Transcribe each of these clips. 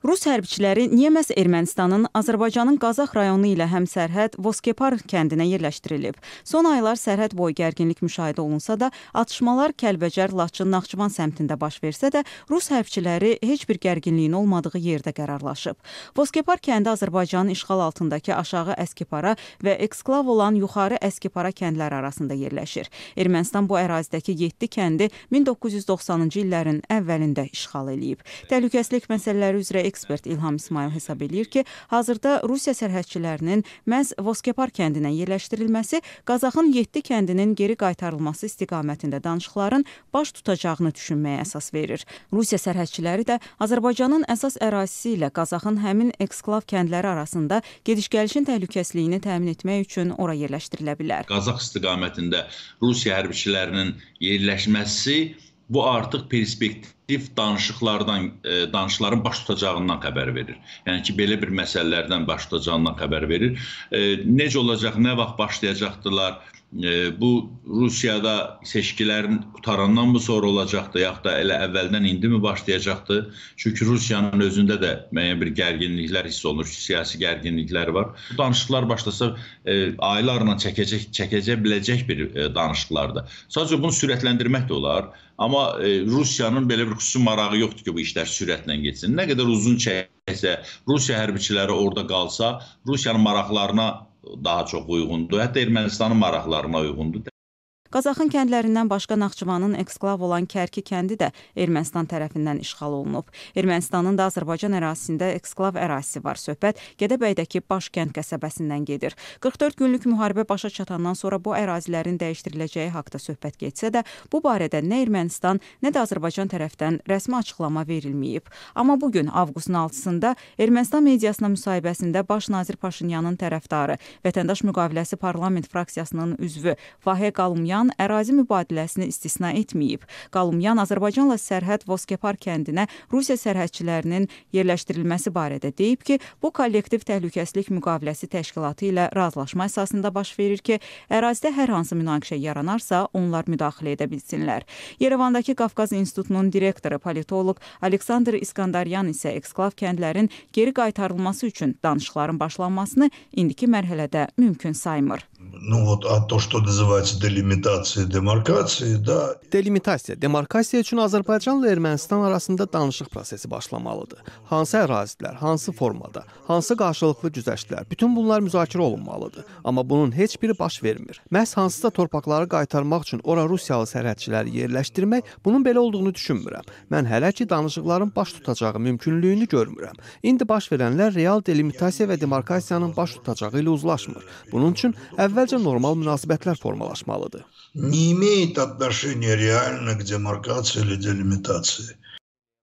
Rus hərbçiləri niyə məhz Ermənistanın Azərbaycanın Qazax rayonu ilə həmsərhəd Voskepar kəndinə yerləşdirilib? Son aylar sərhəd boyu gərginlik müşahidə olunsa da, atışmalar Kəlbəcər, Laçın, Naxçıvan səmtində baş versə də, Rus hərbçiləri heç bir gərginliyin olmadığı yerdə qərarlaşıb. Voskepar kəndi Azərbaycanın işğal altındakı aşağı Əskipara və eksklav olan yuxarı Əskipara kəndləri arasında yerləşir. Ermənistan bu ərazidəki 7 kəndi 1990-cı illərin əvvəlində işğal eləyib. Təhlükəsizlik məsələləri üzrə ekspert İlham İsmayıl hesab eləyir ki, hazırda Rusiya sərhədçilərinin məhz Voskepar kəndinə yerləşdirilməsi Qazaxın 7 kəndinin geri qaytarılması istiqamətində danışıqların baş tutacağını düşünməyə əsas verir. Rusiya sərhədçiləri də Azərbaycanın əsas ərazisi ilə Qazaxın həmin eksklav kəndləri arasında gediş-gəlişin təhlükəsizliyini təmin etmək üçün ora yerləşdirilə bilər. Qazax istiqamətində Rusiya hərbçilərinin yerləşməsi bu artıq perspektiv aktiv danışıqlardan, e, danışıqların baş tutacağından xəbər verir. Yəni ki, belə bir məsələlərdən baş tutacağından xəbər verir. E, necə olacaq, nə vaxt başlayacaqdılar? E, bu Rusiyada seçkilərin qutarandan mı sonra olacaqdı, yaxud da elə əvvəldən indi mi başlayacaqdı? Çünki Rusiyanın özündə də müəyyən bir gərginliklər hiss olunur, siyasi gərginliklər var. Bu danışıqlar başlasa e, aylarla çəkəcək, çəkəcə biləcək bir e, danışıqlardır. Sadəcə bunu sürətləndirmək də olar, amma e, Rusiyanın belə bir xüsusi marağı yoxdur ki, bu işlər sürətlə getsin. Nə qədər uzun çəksə, Rusiya hərbiçiləri orada qalsa, Rusiyanın maraqlarına daha çox uyğundur. Hətta Ermənistanın maraqlarına uyğundur. Qazaxın kəndlərindən başqa Naxçıvanın eksklav olan Kərki kəndi də Ermənistan tərəfindən işğal olunub. Ermənistanın da Azərbaycan ərazisində eksklav ərazisi var. Söhbət Gədəbəydəki Başkənd qəsəbəsindən gedir. 44 günlük müharibə başa çatandan sonra bu ərazilərin dəyişdiriləcəyi haqqında söhbət getsə də, bu barədə nə Ermənistan, nə də Azərbaycan tərəfindən rəsmi açıqlama verilməyib. Amma bu gün avqustun 6-sında Ermənistan mediasına müsahibəsində baş nazir Paşinyanın tərəfdarı, vətəndaş müqaviləsi parlament fraksiyasının üzvü Vahə Qalumyan Qalumyan ərazi mübadiləsini istisna etməyib. Qalumyan Azərbaycanla sərhəd Voskepar kəndinə Rusiya sərhədçilərinin yerləşdirilməsi barədə deyib ki, bu kollektiv təhlükəsizlik müqaviləsi təşkilatı ilə razılaşma əsasında baş verir ki, ərazidə hər hansı münaqişə yaranarsa, onlar müdaxilə edə bilsinlər. Yerevandakı Qafqaz İnstitutunun direktoru politoloq Aleksandr İskandaryan isə eksklav kəndlərin geri qaytarılması üçün danışıqların başlanmasını indiki mərhələdə mümkün saymır ну вот, а то, что называется delimitasiyası, demarkasiya, да. Delimitasiya, demarkasiya üçün Azərbaycanla Ermənistan arasında danışıq prosesi başlamalıdır. Hansı ərazilər, hansı formada, hansı qarşılıqlı güzəştlər, bütün bunlar müzakirə olunmalıdır. Amma bunun heç biri baş vermir. Məhz hansısa torpaqları qaytarmaq üçün ora Rusiyalı sərhədçiləri yerləşdirmək bunun belə olduğunu düşünmürəm. Mən hələ ki danışıqların baş tutacağı mümkünlüyünü görmürəm. İndi baş verənlər real delimitasiya və demarkasiyanın baş tutacağı ilə uzlaşmır. Bunun üçün əvvəl Əvvəlcə normal münasibətlər formalaşmalıdır. Не имеет отношения реально к демаркации или делимитации.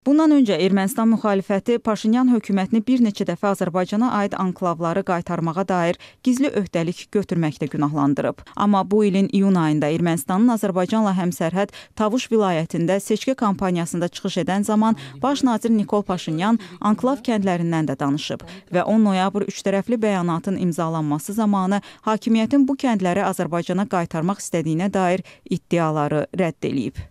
Bundan öncə Ermənistan müxalifəti Paşinyan hökumətini bir neçə dəfə Azərbaycana aid anklavları qaytarmağa dair gizli öhdəlik götürməkdə günahlandırıb. Amma bu ilin iyun ayında Ermənistanın Azərbaycanla həmsərhəd Tavuş vilayətində seçki kampaniyasında çıxış edən zaman baş nazir Nikol Paşinyan anklav kəndlərindən də danışıb və 10 noyabr üçtərəfli bəyanatın imzalanması zamanı hakimiyyətin bu kəndləri Azərbaycana qaytarmaq istədiyinə dair iddiaları rədd edib.